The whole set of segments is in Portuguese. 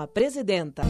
a presidenta.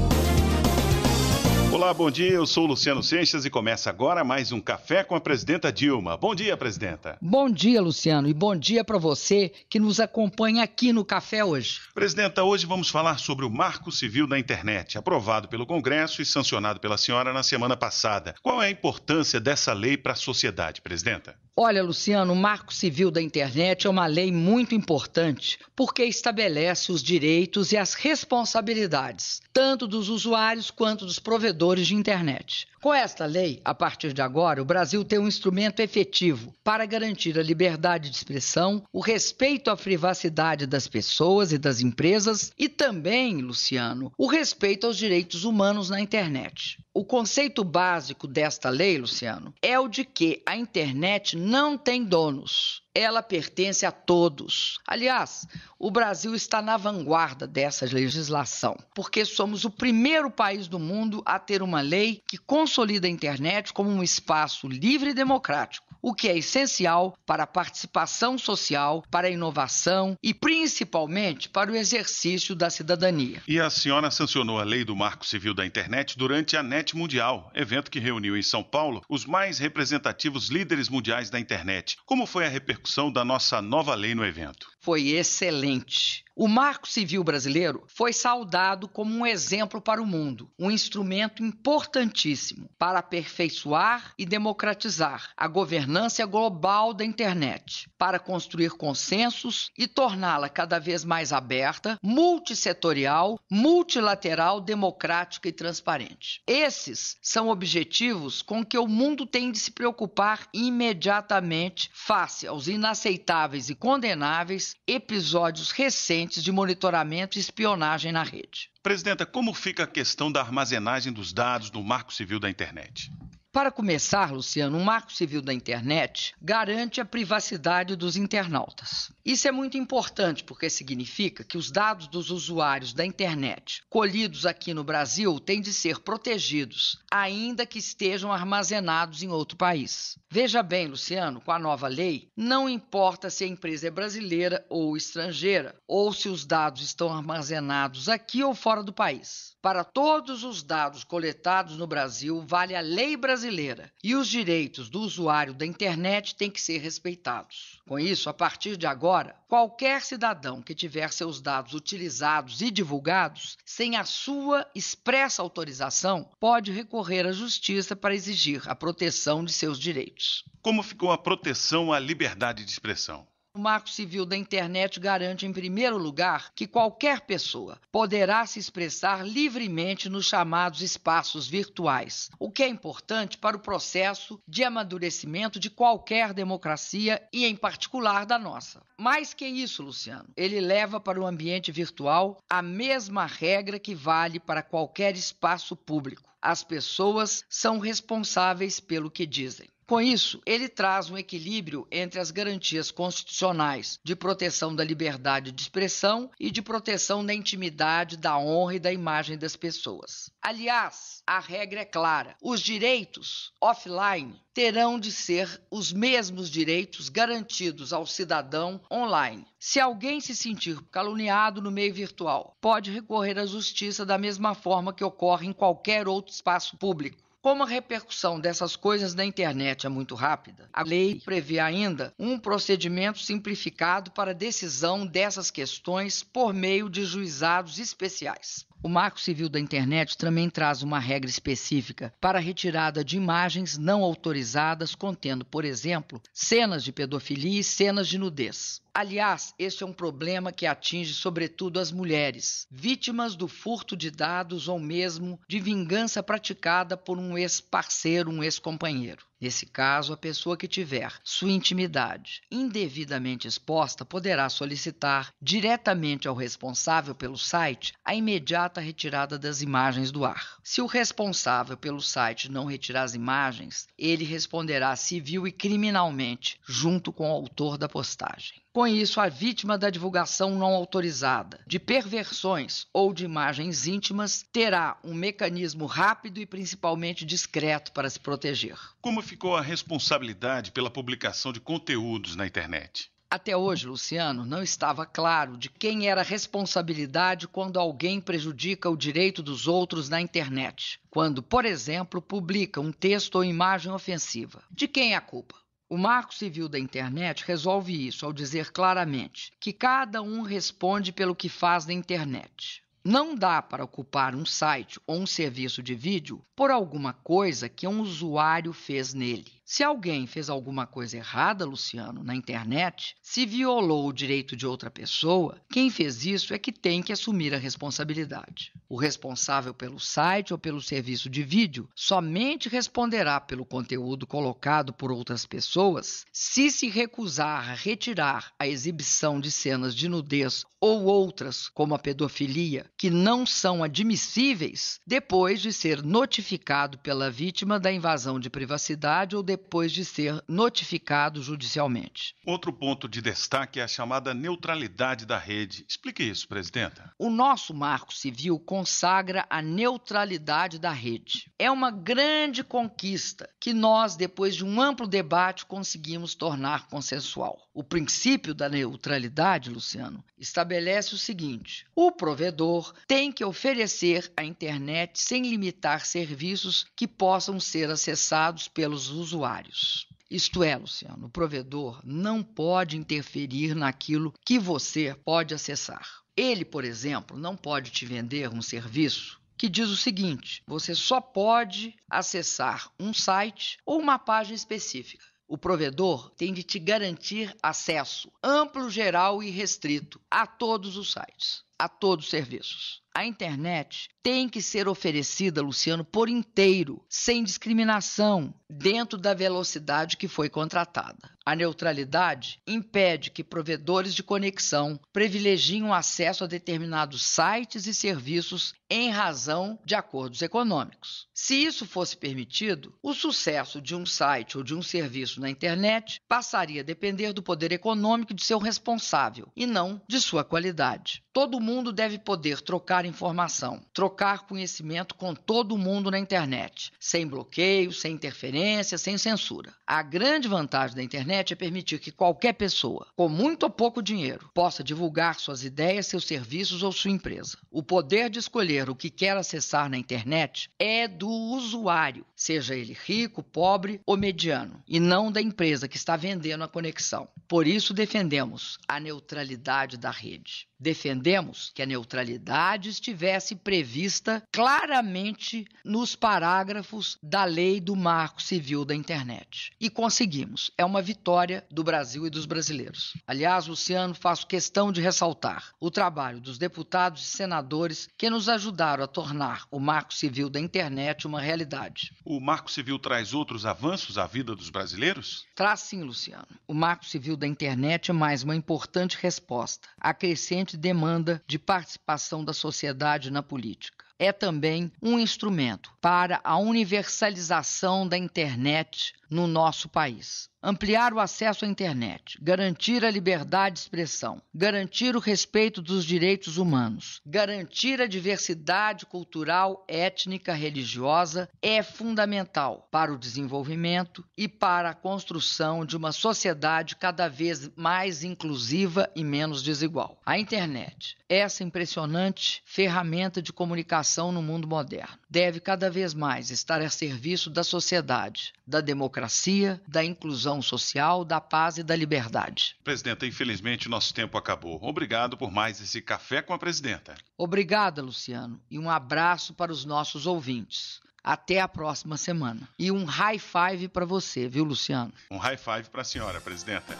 Olá, bom dia. Eu sou Luciano Seixas e começa agora mais um Café com a Presidenta Dilma. Bom dia, Presidenta. Bom dia, Luciano, e bom dia para você que nos acompanha aqui no Café hoje. Presidenta, hoje vamos falar sobre o Marco Civil da Internet, aprovado pelo Congresso e sancionado pela senhora na semana passada. Qual é a importância dessa lei para a sociedade, Presidenta? Olha, Luciano, o Marco Civil da Internet é uma lei muito importante porque estabelece os direitos e as responsabilidades, tanto dos usuários quanto dos provedores de internet. Com esta lei, a partir de agora, o Brasil tem um instrumento efetivo para garantir a liberdade de expressão, o respeito à privacidade das pessoas e das empresas e também, Luciano, o respeito aos direitos humanos na internet. O conceito básico desta lei, Luciano, é o de que a internet não tem donos ela pertence a todos. Aliás, o Brasil está na vanguarda dessa legislação, porque somos o primeiro país do mundo a ter uma lei que consolida a internet como um espaço livre e democrático, o que é essencial para a participação social, para a inovação e principalmente para o exercício da cidadania. E a senhora sancionou a lei do Marco Civil da Internet durante a NET Mundial, evento que reuniu em São Paulo os mais representativos líderes mundiais da internet. Como foi a repercussão repercussão da nossa nova lei no evento. Foi excelente. O Marco Civil Brasileiro foi saudado como um exemplo para o mundo, um instrumento importantíssimo para aperfeiçoar e democratizar a governança global da internet, para construir consensos e torná-la cada vez mais aberta, multissetorial, multilateral, democrática e transparente. Esses são objetivos com que o mundo tem de se preocupar imediatamente face aos inaceitáveis e condenáveis episódios recentes de monitoramento e espionagem na rede. Presidenta, como fica a questão da armazenagem dos dados no Marco Civil da Internet? Para começar, Luciano, o um Marco Civil da Internet garante a privacidade dos internautas. Isso é muito importante porque significa que os dados dos usuários da internet colhidos aqui no Brasil têm de ser protegidos, ainda que estejam armazenados em outro país. Veja bem, Luciano, com a nova lei, não importa se a empresa é brasileira ou estrangeira, ou se os dados estão armazenados aqui ou fora do país. Para todos os dados coletados no Brasil, vale a lei brasileira brasileira e os direitos do usuário da internet têm que ser respeitados. Com isso, a partir de agora, qualquer cidadão que tiver seus dados utilizados e divulgados sem a sua expressa autorização pode recorrer à justiça para exigir a proteção de seus direitos. Como ficou a proteção à liberdade de expressão? o Marco Civil da Internet garante, em primeiro lugar, que qualquer pessoa poderá se expressar livremente nos chamados espaços virtuais, o que é importante para o processo de amadurecimento de qualquer democracia e, em particular, da nossa. Mais que isso, Luciano, ele leva para o ambiente virtual a mesma regra que vale para qualquer espaço público. As pessoas são responsáveis pelo que dizem. Com isso, ele traz um equilíbrio entre as garantias constitucionais de proteção da liberdade de expressão e de proteção da intimidade, da honra e da imagem das pessoas. Aliás, a regra é clara: os direitos offline terão de ser os mesmos direitos garantidos ao cidadão online. Se alguém se sentir caluniado no meio virtual, pode recorrer à justiça da mesma forma que ocorre em qualquer outro espaço público. Como a repercussão dessas coisas na internet é muito rápida, a lei prevê ainda um procedimento simplificado para decisão dessas questões por meio de juizados especiais. O Marco Civil da Internet também traz uma regra específica para a retirada de imagens não autorizadas contendo, por exemplo, cenas de pedofilia e cenas de nudez. Aliás, este é um problema que atinge sobretudo as mulheres, vítimas do furto de dados ou mesmo de vingança praticada por um ex-parceiro, um ex-companheiro. Nesse caso, a pessoa que tiver sua intimidade indevidamente exposta poderá solicitar diretamente ao responsável pelo site a imediata retirada das imagens do ar. Se o responsável pelo site não retirar as imagens, ele responderá civil e criminalmente junto com o autor da postagem. Com isso, a vítima da divulgação não autorizada de perversões ou de imagens íntimas terá um mecanismo rápido e principalmente discreto para se proteger. Como ficou a responsabilidade pela publicação de conteúdos na internet? Até hoje, Luciano, não estava claro de quem era a responsabilidade quando alguém prejudica o direito dos outros na internet. Quando, por exemplo, publica um texto ou imagem ofensiva. De quem é a culpa? O Marco Civil da Internet resolve isso ao dizer claramente que cada um responde pelo que faz na internet. Não dá para ocupar um site ou um serviço de vídeo por alguma coisa que um usuário fez nele. Se alguém fez alguma coisa errada, Luciano, na internet, se violou o direito de outra pessoa, quem fez isso é que tem que assumir a responsabilidade. O responsável pelo site ou pelo serviço de vídeo somente responderá pelo conteúdo colocado por outras pessoas se se recusar a retirar a exibição de cenas de nudez ou outras, como a pedofilia, que não são admissíveis depois de ser notificado pela vítima da invasão de privacidade ou de depois de ser notificado judicialmente. Outro ponto de destaque é a chamada neutralidade da rede. Explique isso, presidenta. O nosso marco civil consagra a neutralidade da rede. É uma grande conquista que nós, depois de um amplo debate, conseguimos tornar consensual. O princípio da neutralidade, Luciano, estabelece o seguinte: o provedor tem que oferecer a internet sem limitar serviços que possam ser acessados pelos usuários usuários. Isto é, Luciano, o provedor não pode interferir naquilo que você pode acessar. Ele, por exemplo, não pode te vender um serviço que diz o seguinte: você só pode acessar um site ou uma página específica. O provedor tem de te garantir acesso amplo, geral e restrito a todos os sites, a todos os serviços. A internet tem que ser oferecida, Luciano, por inteiro, sem discriminação, dentro da velocidade que foi contratada. A neutralidade impede que provedores de conexão privilegiem o acesso a determinados sites e serviços em razão de acordos econômicos. Se isso fosse permitido, o sucesso de um site ou de um serviço na internet passaria a depender do poder econômico de seu responsável e não de sua qualidade. Todo mundo deve poder trocar informação, trocar conhecimento com todo mundo na internet, sem bloqueio, sem interferência, sem censura. A grande vantagem da internet é permitir que qualquer pessoa, com muito ou pouco dinheiro, possa divulgar suas ideias, seus serviços ou sua empresa. O poder de escolher o que quer acessar na internet é do usuário, seja ele rico, pobre ou mediano, e não da empresa que está vendendo a conexão. Por isso defendemos a neutralidade da rede. Defendemos Entendemos que a neutralidade estivesse prevista claramente nos parágrafos da lei do Marco Civil da Internet. E conseguimos. É uma vitória do Brasil e dos brasileiros. Aliás, Luciano, faço questão de ressaltar o trabalho dos deputados e senadores que nos ajudaram a tornar o Marco Civil da Internet uma realidade. O Marco Civil traz outros avanços à vida dos brasileiros? Traz sim, Luciano. O Marco Civil da Internet é mais uma importante resposta à crescente demanda demanda de participação da sociedade na política. É também um instrumento para a universalização da internet no nosso país ampliar o acesso à internet, garantir a liberdade de expressão, garantir o respeito dos direitos humanos, garantir a diversidade cultural, étnica, religiosa é fundamental para o desenvolvimento e para a construção de uma sociedade cada vez mais inclusiva e menos desigual. A internet, essa impressionante ferramenta de comunicação no mundo moderno, deve cada vez mais estar a serviço da sociedade, da democracia, da inclusão inclusão social, da paz e da liberdade. Presidenta, infelizmente nosso tempo acabou. Obrigado por mais esse café com a presidenta. Obrigada, Luciano, e um abraço para os nossos ouvintes. Até a próxima semana. E um high five para você, viu, Luciano? Um high five para a senhora, presidenta.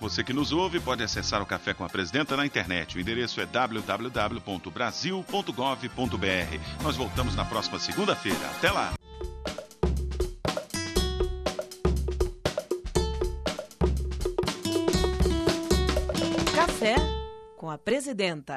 Você que nos ouve pode acessar o Café com a Presidenta na internet. O endereço é www.brasil.gov.br. Nós voltamos na próxima segunda-feira. Até lá! com a presidenta.